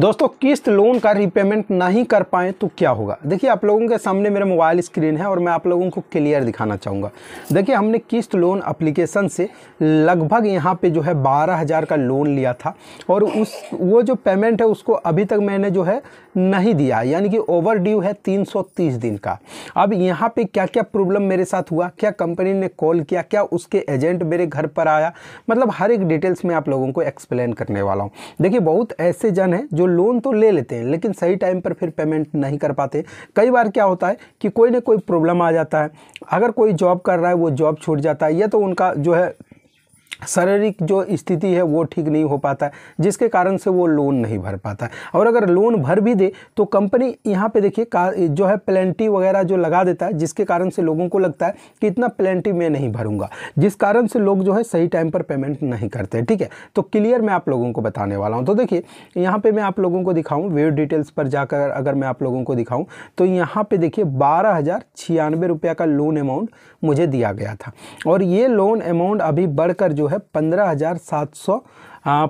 दोस्तों किस्त लोन का रिपेमेंट नहीं कर पाएँ तो क्या होगा देखिए आप लोगों के सामने मेरा मोबाइल स्क्रीन है और मैं आप लोगों को क्लियर दिखाना चाहूँगा देखिए हमने किस्त लोन अप्लीकेशन से लगभग यहाँ पे जो है बारह हज़ार का लोन लिया था और उस वो जो पेमेंट है उसको अभी तक मैंने जो है नहीं दिया यानी कि ओवर ड्यू है 330 दिन का अब यहाँ पे क्या क्या प्रॉब्लम मेरे साथ हुआ क्या कंपनी ने कॉल किया क्या उसके एजेंट मेरे घर पर आया मतलब हर एक डिटेल्स में आप लोगों को एक्सप्लेन करने वाला हूँ देखिए बहुत ऐसे जन हैं जो लोन तो ले लेते हैं लेकिन सही टाइम पर फिर पेमेंट नहीं कर पाते कई बार क्या होता है कि कोई ना कोई प्रॉब्लम आ जाता है अगर कोई जॉब कर रहा है वो जॉब छूट जाता है या तो उनका जो है शारीरिक जो स्थिति है वो ठीक नहीं हो पाता है जिसके कारण से वो लोन नहीं भर पाता है और अगर लोन भर भी दे तो कंपनी यहाँ पे देखिए जो है प्लेंटी वगैरह जो लगा देता है जिसके कारण से लोगों को लगता है कि इतना प्लेंटी मैं नहीं भरूंगा जिस कारण से लोग जो है सही टाइम पर पेमेंट नहीं करते ठीक है तो क्लियर मैं आप लोगों को बताने वाला हूँ तो देखिए यहाँ पर मैं आप लोगों को दिखाऊँ वेव डिटेल्स पर जाकर अगर मैं आप लोगों को दिखाऊँ तो यहाँ पर देखिए बारह का लोन अमाउंट मुझे दिया गया था और ये लोन अमाउंट अभी बढ़कर जो है पंद्रह हज़ार सात सौ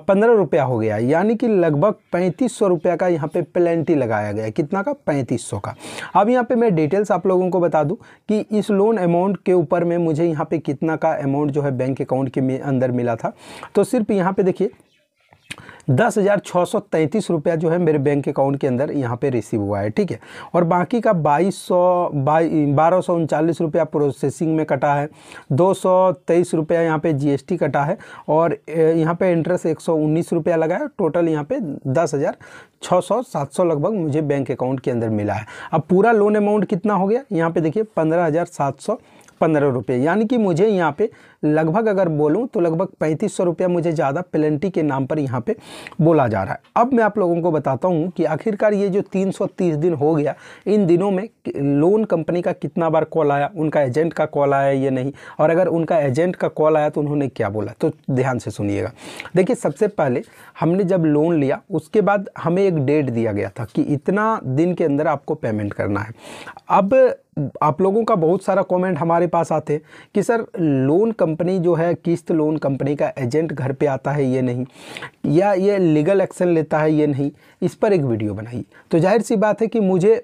पंद्रह रुपया हो गया यानी कि लगभग पैंतीस सौ रुपया का यहाँ पे पेलेंटी लगाया गया कितना का पैंतीस सौ का अब यहाँ पे मैं डिटेल्स आप लोगों को बता दूँ कि इस लोन अमाउंट के ऊपर में मुझे यहाँ पे कितना का अमाउंट जो है बैंक अकाउंट के अंदर मिला था तो सिर्फ यहाँ पे देखिए दस हज़ार छः सौ तैंतीस रुपया जो है मेरे बैंक अकाउंट के अंदर यहाँ पे रिसीव हुआ है ठीक है और बाकी का बाईस सौ बारह सौ उनचालीस रुपया प्रोसेसिंग में कटा है दो सौ तेईस रुपया यहाँ पे जीएसटी कटा है और यहाँ पे इंटरेस्ट एक सौ उन्नीस रुपया लगा है टोटल यहाँ पे दस हज़ार छः सौ सात सौ लगभग मुझे बैंक अकाउंट के अंदर मिला है अब पूरा लोन अमाउंट कितना हो गया यहाँ पर देखिए पंद्रह हज़ार सात सौ पंद्रह रुपये यानी कि मुझे यहाँ पे लगभग अगर बोलूँ तो लगभग पैंतीस सौ रुपया मुझे ज़्यादा पेलेंटी के नाम पर यहाँ पे बोला जा रहा है अब मैं आप लोगों को बताता हूँ कि आखिरकार ये जो तीन सौ तीस दिन हो गया इन दिनों में लोन कंपनी का कितना बार कॉल आया उनका एजेंट का कॉल आया या नहीं और अगर उनका एजेंट का कॉल आया तो उन्होंने क्या बोला तो ध्यान से सुनिएगा देखिए सबसे पहले हमने जब लोन लिया उसके बाद हमें एक डेट दिया गया था कि इतना दिन के अंदर आपको पेमेंट करना है अब आप लोगों का बहुत सारा कमेंट हमारे पास आते कि सर लोन कंपनी जो है किस्त लोन कंपनी का एजेंट घर पे आता है ये नहीं या ये लीगल एक्शन लेता है ये नहीं इस पर एक वीडियो बनाई तो जाहिर सी बात है कि मुझे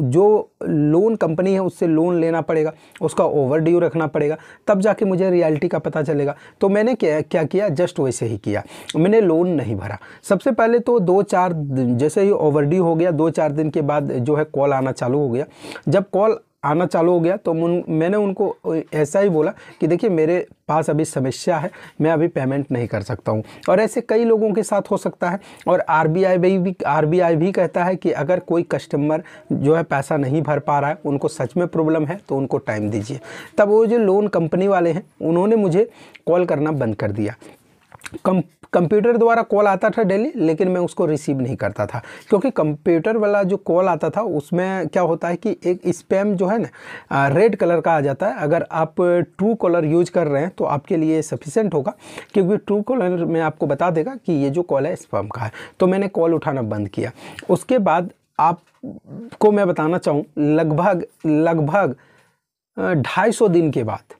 जो लोन कंपनी है उससे लोन लेना पड़ेगा उसका ओवर ड्यू रखना पड़ेगा तब जाके मुझे रियलिटी का पता चलेगा तो मैंने क्या क्या किया जस्ट वैसे ही किया मैंने लोन नहीं भरा सबसे पहले तो दो चार जैसे ही ओवर ड्यू हो गया दो चार दिन के बाद जो है कॉल आना चालू हो गया जब कॉल आना चालू हो गया तो मैंने उनको ऐसा ही बोला कि देखिए मेरे पास अभी समस्या है मैं अभी पेमेंट नहीं कर सकता हूँ और ऐसे कई लोगों के साथ हो सकता है और आर बी आई भी आर बी आई भी कहता है कि अगर कोई कस्टमर जो है पैसा नहीं भर पा रहा है उनको सच में प्रॉब्लम है तो उनको टाइम दीजिए तब वो जो लोन कंपनी वाले हैं उन्होंने मुझे कॉल करना बंद कर दिया कम कंप्यूटर द्वारा कॉल आता था डेली लेकिन मैं उसको रिसीव नहीं करता था क्योंकि कंप्यूटर वाला जो कॉल आता था उसमें क्या होता है कि एक स्पैम जो है ना रेड कलर का आ जाता है अगर आप ट्रू कॉलर यूज कर रहे हैं तो आपके लिए सफिशेंट होगा क्योंकि ट्रू कॉलर में आपको बता देगा कि ये जो कॉल है स्पैम का है तो मैंने कॉल उठाना बंद किया उसके बाद आपको मैं बताना चाहूँ लगभग लगभग ढाई दिन के बाद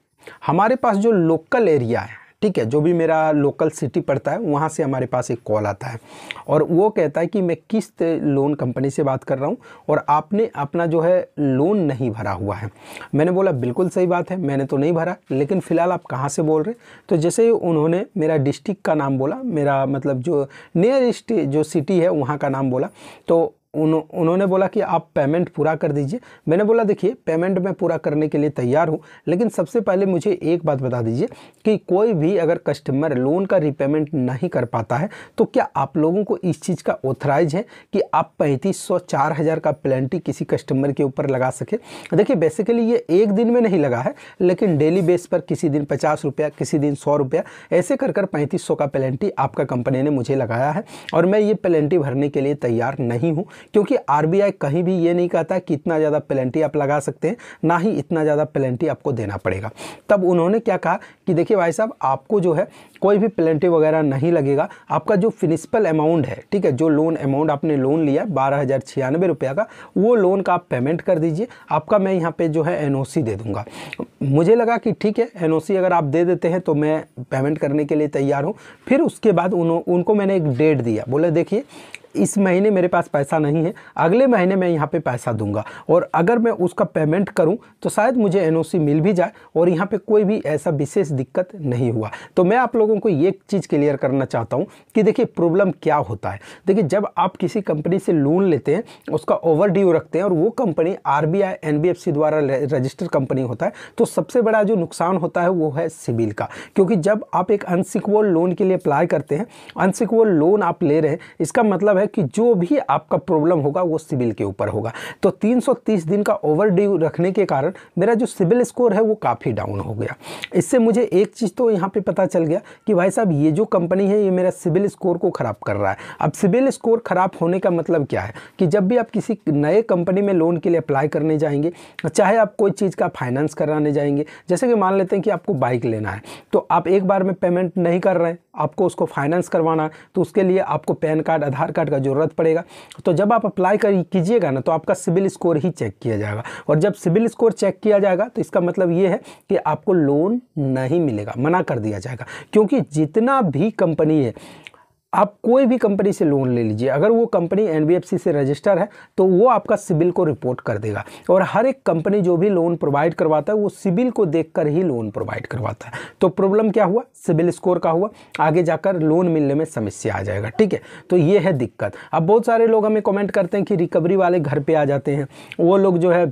हमारे पास जो लोकल एरिया है ठीक है जो भी मेरा लोकल सिटी पड़ता है वहाँ से हमारे पास एक कॉल आता है और वो कहता है कि मैं किस्त लोन कंपनी से बात कर रहा हूँ और आपने अपना जो है लोन नहीं भरा हुआ है मैंने बोला बिल्कुल सही बात है मैंने तो नहीं भरा लेकिन फ़िलहाल आप कहाँ से बोल रहे तो जैसे उन्होंने मेरा डिस्ट्रिक्ट का नाम बोला मेरा मतलब जो नियरेस्ट जो सिटी है वहाँ का नाम बोला तो उन, उन्होंने बोला कि आप पेमेंट पूरा कर दीजिए मैंने बोला देखिए पेमेंट मैं पूरा करने के लिए तैयार हूँ लेकिन सबसे पहले मुझे एक बात बता दीजिए कि कोई भी अगर कस्टमर लोन का रिपेमेंट नहीं कर पाता है तो क्या आप लोगों को इस चीज़ का ऑथराइज है कि आप पैंतीस सौ चार हज़ार का प्लेंटी किसी कस्टमर के ऊपर लगा सके देखिए बेसिकली ये एक दिन में नहीं लगा है लेकिन डेली बेस पर किसी दिन पचास रुपया किसी दिन सौ रुपया ऐसे कर कर पैंतीस सौ का पेलेंटी आपका कंपनी ने मुझे लगाया है और मैं ये पेलेंटी भरने के लिए तैयार नहीं हूँ क्योंकि आर कहीं भी ये नहीं कहता कि इतना ज़्यादा पेलेंटी आप लगा सकते हैं ना ही इतना ज़्यादा पेलेंटी आपको देना पड़ेगा तब उन्होंने क्या कहा कि देखिए भाई साहब आपको जो है कोई भी पेलेंटी वगैरह नहीं लगेगा आपका जो प्रिंसिपल अमाउंट है ठीक है जो लोन अमाउंट आपने लोन लिया है बारह हज़ार छियानवे रुपये का वो लोन का आप पेमेंट कर दीजिए आपका मैं यहाँ पे जो है एन दे दूँगा मुझे लगा कि ठीक है एन अगर आप दे देते हैं तो मैं पेमेंट करने के लिए तैयार हूँ फिर उसके बाद उन, उनको मैंने एक डेट दिया बोले देखिए इस महीने मेरे पास पैसा नहीं है अगले महीने मैं यहाँ पे पैसा दूंगा और अगर मैं उसका पेमेंट करूँ तो शायद मुझे एन मिल भी जाए और यहाँ पर कोई भी ऐसा विशेष दिक्कत नहीं हुआ तो मैं आप लोगों को ये चीज़ क्लियर करना चाहता हूँ कि देखिए प्रॉब्लम क्या होता है देखिए जब आप किसी कंपनी से लोन लेते हैं उसका ओवर ड्यू रखते हैं और वो company R B I N B F C द्वारा रजिस्टर कंपनी होता है तो सबसे बड़ा जो नुकसान होता है वो है सिबिल का क्योंकि जब आप एक अनसिक्योर लोन के लिए अप्लाई करते हैं अनसिक्योर लोन आप ले रहे हैं इसका मतलब है कि जो भी आपका प्रॉब्लम होगा वो सिविल के ऊपर होगा तो 330 दिन का ओवर रखने के कारण मेरा जो सिविल स्कोर है वो काफ़ी डाउन हो गया इससे मुझे एक चीज़ तो यहाँ पे पता चल गया कि भाई साहब ये जो कंपनी है ये मेरा सिविल स्कोर को ख़राब कर रहा है अब सिविल स्कोर ख़राब होने का मतलब क्या है कि जब भी आप किसी नए कंपनी में लोन के लिए अप्लाई करने जाएंगे चाहे आप कोई चीज़ का फाइनेंस कराने जाएंगे जैसे कि मान लेते हैं कि आपको बाइक लेना है तो आप एक बार में पेमेंट नहीं कर रहे हैं आपको उसको फाइनेंस करवाना है तो उसके लिए आपको PAN card Aadhaar card card का ज़रूरत पड़ेगा तो जब आप अप्लाई कर कीजिएगा ना तो आपका सिविल स्कोर ही चेक किया जाएगा और जब सिविल स्कोर चेक किया जाएगा तो इसका मतलब ये है कि आपको लोन नहीं मिलेगा मना कर दिया जाएगा क्योंकि जितना भी कंपनी है आप कोई भी कंपनी से लोन ले लीजिए अगर वो कंपनी एन से रजिस्टर है तो वो आपका सिबिल को रिपोर्ट कर देगा और हर एक कंपनी जो भी लोन प्रोवाइड करवाता है वो सिबिल को देखकर ही लोन प्रोवाइड करवाता है तो प्रॉब्लम क्या हुआ सिबिल स्कोर का हुआ आगे जाकर लोन मिलने में समस्या आ जाएगा ठीक है तो ये है दिक्कत अब बहुत सारे लोग हमें कॉमेंट करते हैं कि रिकवरी वाले घर पर आ जाते हैं वो लोग जो है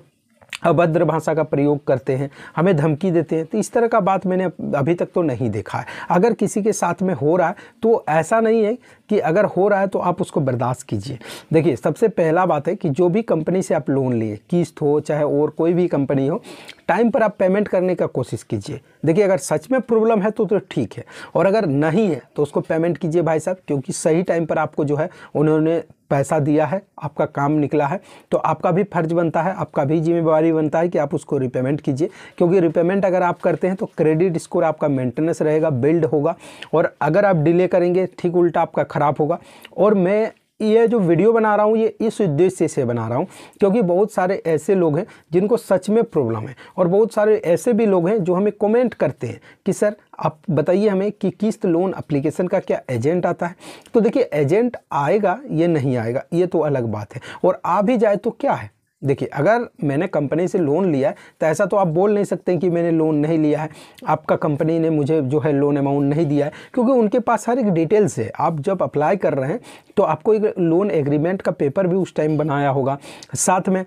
अभद्र भाषा का प्रयोग करते हैं हमें धमकी देते हैं तो इस तरह का बात मैंने अभी तक तो नहीं देखा है अगर किसी के साथ में हो रहा है तो ऐसा नहीं है कि अगर हो रहा है तो आप उसको बर्दाश्त कीजिए देखिए सबसे पहला बात है कि जो भी कंपनी से आप लोन लिए किस्त हो चाहे और कोई भी कंपनी हो टाइम पर आप पेमेंट करने का कोशिश कीजिए देखिए अगर सच में प्रॉब्लम है तो तो ठीक है और अगर नहीं है तो उसको पेमेंट कीजिए भाई साहब क्योंकि सही टाइम पर आपको जो है उन्होंने पैसा दिया है आपका काम निकला है तो आपका भी फर्ज बनता है आपका भी जिम्मेवारी बनता है कि आप उसको रिपेमेंट कीजिए क्योंकि रिपेमेंट अगर आप करते हैं तो क्रेडिट स्कोर आपका मेंटेनेंस रहेगा बिल्ड होगा और अगर आप डिले करेंगे ठीक उल्टा आपका ख़राब होगा और मैं ये जो वीडियो बना रहा हूँ ये इस उद्देश्य से बना रहा हूँ क्योंकि बहुत सारे ऐसे लोग हैं जिनको सच में प्रॉब्लम है और बहुत सारे ऐसे भी लोग हैं जो हमें कमेंट करते हैं कि सर आप बताइए हमें कि किस्त लोन अप्लीकेशन का क्या एजेंट आता है तो देखिए एजेंट आएगा ये नहीं आएगा ये तो अलग बात है और आ भी जाए तो क्या है देखिए अगर मैंने कंपनी से लोन लिया है तो ऐसा तो आप बोल नहीं सकते कि मैंने लोन नहीं लिया है आपका कंपनी ने मुझे जो है लोन अमाउंट नहीं दिया है क्योंकि उनके पास हर एक डिटेल्स है आप जब अप्लाई कर रहे हैं तो आपको एक लोन एग्रीमेंट का पेपर भी उस टाइम बनाया होगा साथ में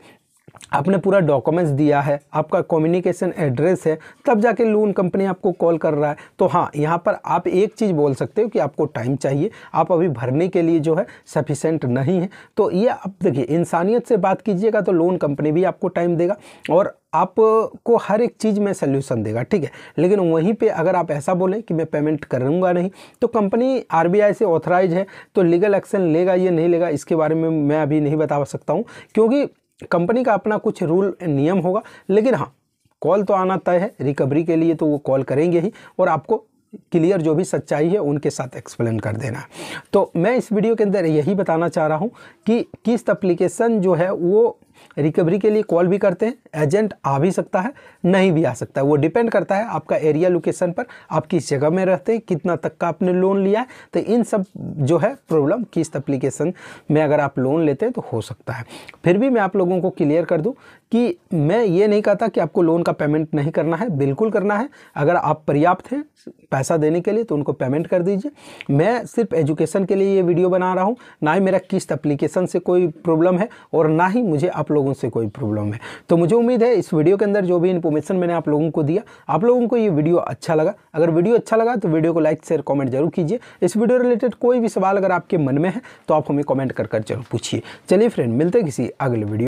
आपने पूरा डॉक्यूमेंट्स दिया है आपका कम्युनिकेशन एड्रेस है तब जाके लोन कंपनी आपको कॉल कर रहा है तो हाँ यहाँ पर आप एक चीज़ बोल सकते हो कि आपको टाइम चाहिए आप अभी भरने के लिए जो है सफिशेंट नहीं है तो ये आप देखिए इंसानियत से बात कीजिएगा तो लोन कंपनी भी आपको टाइम देगा और आपको हर एक चीज़ में सल्यूशन देगा ठीक है लेकिन वहीं पे अगर आप ऐसा बोलें कि मैं पेमेंट करूँगा नहीं तो कंपनी आरबीआई से ऑथराइज है तो लीगल एक्शन लेगा या नहीं लेगा इसके बारे में मैं अभी नहीं बता सकता हूँ क्योंकि कंपनी का अपना कुछ रूल नियम होगा लेकिन हाँ कॉल तो आना तय है रिकवरी के लिए तो वो कॉल करेंगे ही और आपको क्लियर जो भी सच्चाई है उनके साथ एक्सप्लेन कर देना तो मैं इस वीडियो के अंदर यही बताना चाह रहा हूँ कि किस्त अप्लीकेशन जो है वो रिकवरी के लिए कॉल भी करते हैं एजेंट आ भी सकता है नहीं भी आ सकता है वो डिपेंड करता है आपका एरिया लोकेशन पर आप किस जगह में रहते हैं कितना तक का आपने लोन लिया है तो इन सब जो है प्रॉब्लम किस्त अप्लीकेशन में अगर आप लोन लेते हैं तो हो सकता है फिर भी मैं आप लोगों को क्लियर कर दूँ कि मैं ये नहीं कहता कि आपको लोन का पेमेंट नहीं करना है बिल्कुल करना है अगर आप पर्याप्त हैं पैसा देने के लिए तो उनको पेमेंट कर दीजिए मैं सिर्फ एजुकेशन के लिए ये वीडियो बना रहा हूँ ना ही मेरा किस्त अप्लीकेशन से कोई प्रॉब्लम है और ना ही मुझे आप लोगों से कोई प्रॉब्लम है तो मुझे उम्मीद है इस वीडियो के अंदर जो भी इन्फॉर्मेशन मैंने आप लोगों को दिया आप लोगों को ये वीडियो अच्छा लगा अगर वीडियो अच्छा लगा तो वीडियो को लाइक शेयर कॉमेंट जरूर कीजिए इस वीडियो रिलेटेड कोई भी सवाल अगर आपके मन में है तो आप हमें कॉमेंट कर जरूर पूछिए चलिए फ्रेंड मिलते किसी अगले वीडियो